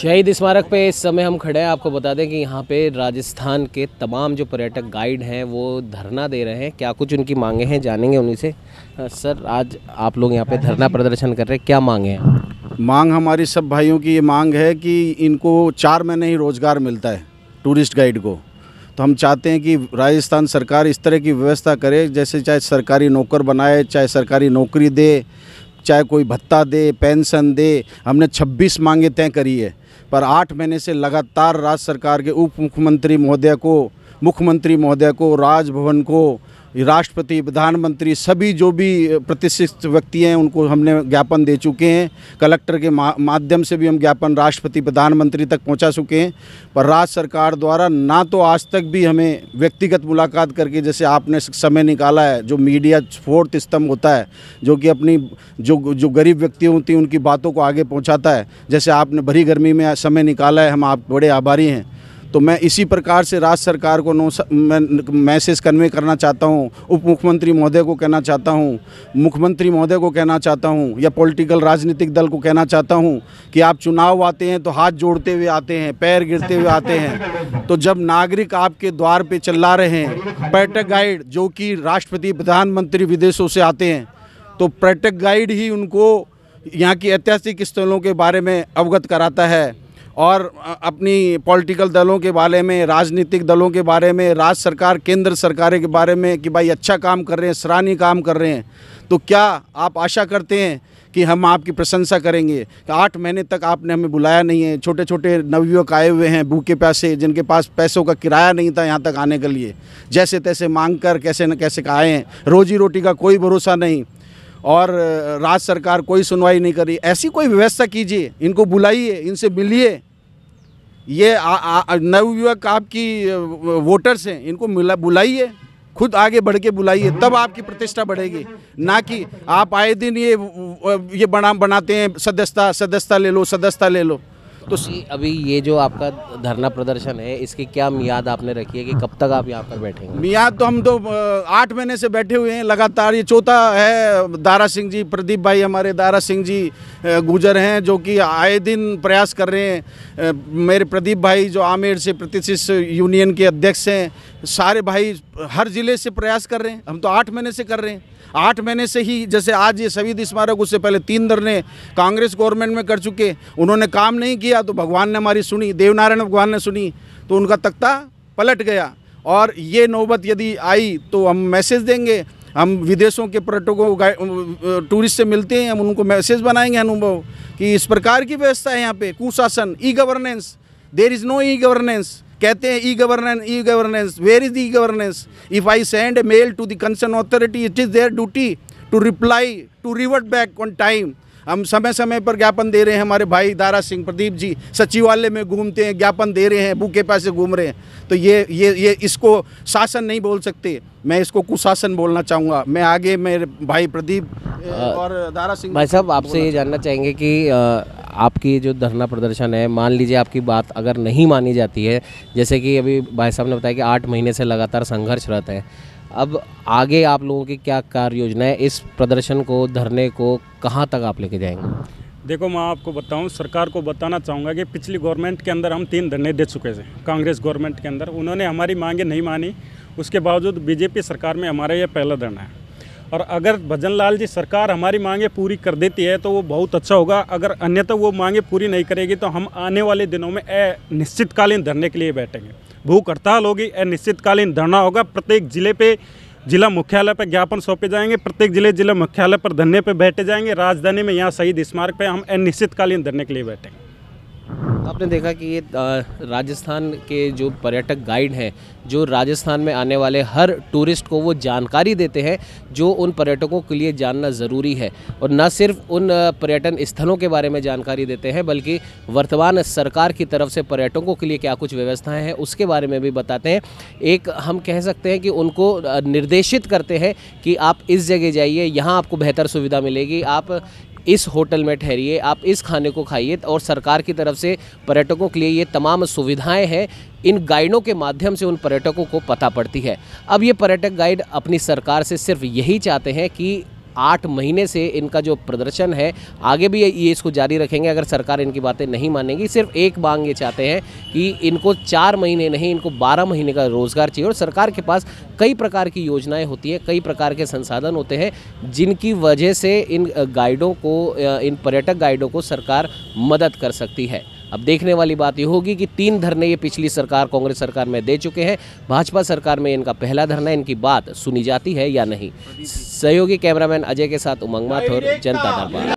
शहीद स्मारक पे इस समय हम खड़े हैं आपको बता दें कि यहाँ पे राजस्थान के तमाम जो पर्यटक गाइड हैं वो धरना दे रहे हैं क्या कुछ उनकी मांगे हैं जानेंगे उन्हीं से सर आज आप लोग यहाँ पे धरना प्रदर्शन कर रहे हैं क्या मांगे हैं मांग हमारी सब भाइयों की ये मांग है कि इनको चार महीने ही रोज़गार मिलता है टूरिस्ट गाइड को तो हम चाहते हैं कि राजस्थान सरकार इस तरह की व्यवस्था करे जैसे चाहे सरकारी नौकर बनाए चाहे सरकारी नौकरी दे चाहे कोई भत्ता दे पेंशन दे हमने 26 मांगे तय करी है पर आठ महीने से लगातार राज्य सरकार के उप मुख्यमंत्री महोदय को मुख्यमंत्री महोदय को राजभवन को राष्ट्रपति प्रधानमंत्री सभी जो भी प्रतिष्ठित व्यक्ति हैं उनको हमने ज्ञापन दे चुके हैं कलेक्टर के मा माध्यम से भी हम ज्ञापन राष्ट्रपति प्रधानमंत्री तक पहुंचा चुके हैं पर राज्य सरकार द्वारा ना तो आज तक भी हमें व्यक्तिगत मुलाकात करके जैसे आपने समय निकाला है जो मीडिया फोर्थ स्तंभ होता है जो कि अपनी जो जो गरीब व्यक्ति होती हैं उनकी बातों को आगे पहुँचाता है जैसे आपने भरी गर्मी में समय निकाला है हम आप बड़े आभारी हैं तो मैं इसी प्रकार से राज्य सरकार को मैसेज कन्वे करना चाहता हूँ उप मुख्यमंत्री महोदय को कहना चाहता हूँ मुख्यमंत्री महोदय को कहना चाहता हूँ या पॉलिटिकल राजनीतिक दल को कहना चाहता हूँ कि आप चुनाव आते हैं तो हाथ जोड़ते हुए आते हैं पैर गिरते हुए आते हैं तो जब नागरिक आपके द्वार पर चिल्ला रहे हैं पर्यटक गाइड जो कि राष्ट्रपति प्रधानमंत्री विदेशों से आते हैं तो पर्यटक गाइड ही उनको यहाँ की ऐतिहासिक स्थलों के बारे में अवगत कराता है और अपनी पॉलिटिकल दलों के बारे में राजनीतिक दलों के बारे में राज्य सरकार केंद्र सरकार के बारे में कि भाई अच्छा काम कर रहे हैं सराहनीय काम कर रहे हैं तो क्या आप आशा करते हैं कि हम आपकी प्रशंसा करेंगे कि आठ महीने तक आपने हमें बुलाया नहीं है छोटे छोटे नवयुवक आए हुए हैं भूखे प्यासे जिनके पास पैसों का किराया नहीं था यहाँ तक आने के लिए जैसे तैसे मांग कर कैसे न कैसे आए हैं रोजी रोटी का कोई भरोसा नहीं और राज्य सरकार कोई सुनवाई नहीं करी ऐसी कोई व्यवस्था कीजिए इनको बुलाइए इनसे मिलिए ये नवयुवक आपकी वोटर्स हैं इनको मिला बुलाइए खुद आगे बढ़ के बुलाइए तब आपकी प्रतिष्ठा बढ़ेगी ना कि आप आए दिन ये ये बना बनाते हैं सदस्यता सदस्यता ले लो सदस्यता ले लो तो अभी ये जो आपका धरना प्रदर्शन है इसकी क्या मियाद आपने रखी है कि कब तक आप यहाँ पर बैठेंगे मियाद तो हम तो आठ महीने से बैठे हुए हैं लगातार ये चौथा है दारा सिंह जी प्रदीप भाई हमारे दारा सिंह जी गुजर हैं जो कि आए दिन प्रयास कर रहे हैं मेरे प्रदीप भाई जो आमेर से प्रतिष्ठित यूनियन के अध्यक्ष हैं सारे भाई हर ज़िले से प्रयास कर रहे हैं हम तो आठ महीने से कर रहे हैं आठ महीने से ही जैसे आज ये शहीद स्मारक उससे पहले तीन धरने कांग्रेस गवर्नमेंट में कर चुके उन्होंने काम नहीं किया किया तो भगवान ने हमारी सुनी देवनारायण भगवान ने सुनी तो उनका तख्ता पलट गया और ये नौबत यदि आई तो हम मैसेज देंगे हम विदेशों के पर्यटकों टूरिस्ट से मिलते हैं हम उनको मैसेज बनाएंगे अनुभव कि इस प्रकार की व्यवस्था है यहाँ पे कुशासन e governance there is no e governance कहते हैं e governance e governance where is e governance if I send a mail to the concern authority it is their duty to reply to revert back on time हम समय समय पर ज्ञापन दे रहे हैं हमारे भाई दारा सिंह प्रदीप जी सचिवालय में घूमते हैं ज्ञापन दे रहे हैं भूखे पैसे घूम रहे हैं तो ये ये ये इसको शासन नहीं बोल सकते मैं इसको कुशासन बोलना चाहूँगा मैं आगे मेरे भाई प्रदीप और दारा सिंह भाई साहब आपसे ये जानना चाहेंगे कि आपकी जो धरना प्रदर्शन है मान लीजिए आपकी बात अगर नहीं मानी जाती है जैसे कि अभी भाई साहब ने बताया कि आठ महीने से लगातार संघर्षरत है अब आगे आप लोगों की क्या कार्य योजना है इस प्रदर्शन को धरने को कहाँ तक आप लेके जाएंगे देखो मैं आपको बताऊं सरकार को बताना चाहूँगा कि पिछली गवर्नमेंट के अंदर हम तीन धरने दे चुके थे कांग्रेस गवर्नमेंट के अंदर उन्होंने हमारी मांगे नहीं मानी उसके बावजूद बीजेपी सरकार में हमारा यह पहला धरना है और अगर भजन लाल जी सरकार हमारी मांगे पूरी कर देती है तो वो बहुत अच्छा होगा अगर अन्यथा वो मांगे पूरी नहीं करेगी तो हम आने वाले दिनों में अनिश्चितकालीन धरने के लिए बैठेंगे भूख हड़ताल होगी अनिश्चितकालीन धरना होगा प्रत्येक ज़िले पे जिला मुख्यालय पर ज्ञापन सौंपे जाएंगे प्रत्येक जिले जिला मुख्यालय पर धरने पर बैठे जाएंगे राजधानी में यहाँ शहीद स्मारक पर हम अनिश्चितकालीन धरने के लिए बैठेंगे आपने देखा कि ये राजस्थान के जो पर्यटक गाइड हैं जो राजस्थान में आने वाले हर टूरिस्ट को वो जानकारी देते हैं जो उन पर्यटकों के लिए जानना ज़रूरी है और न सिर्फ उन पर्यटन स्थलों के बारे में जानकारी देते हैं बल्कि वर्तमान सरकार की तरफ से पर्यटकों के लिए क्या कुछ व्यवस्थाएँ हैं उसके बारे में भी बताते हैं एक हम कह सकते हैं कि उनको निर्देशित करते हैं कि आप इस जगह जाइए यहाँ आपको बेहतर सुविधा मिलेगी आप इस होटल में ठहरिए आप इस खाने को खाइए और सरकार की तरफ से पर्यटकों के लिए ये तमाम सुविधाएं हैं इन गाइडों के माध्यम से उन पर्यटकों को पता पड़ती है अब ये पर्यटक गाइड अपनी सरकार से सिर्फ यही चाहते हैं कि आठ महीने से इनका जो प्रदर्शन है आगे भी ये इसको जारी रखेंगे अगर सरकार इनकी बातें नहीं मानेगी सिर्फ एक मांग ये चाहते हैं कि इनको चार महीने नहीं इनको बारह महीने का रोज़गार चाहिए और सरकार के पास कई प्रकार की योजनाएं होती हैं कई प्रकार के संसाधन होते हैं जिनकी वजह से इन गाइडों को इन पर्यटक गाइडों को सरकार मदद कर सकती है अब देखने वाली बात यह होगी कि तीन धरने ये पिछली सरकार कांग्रेस सरकार में दे चुके हैं भाजपा सरकार में इनका पहला धरना इनकी बात सुनी जाती है या नहीं सहयोगी कैमरामैन अजय के साथ उमंग माथुर जनता दरबार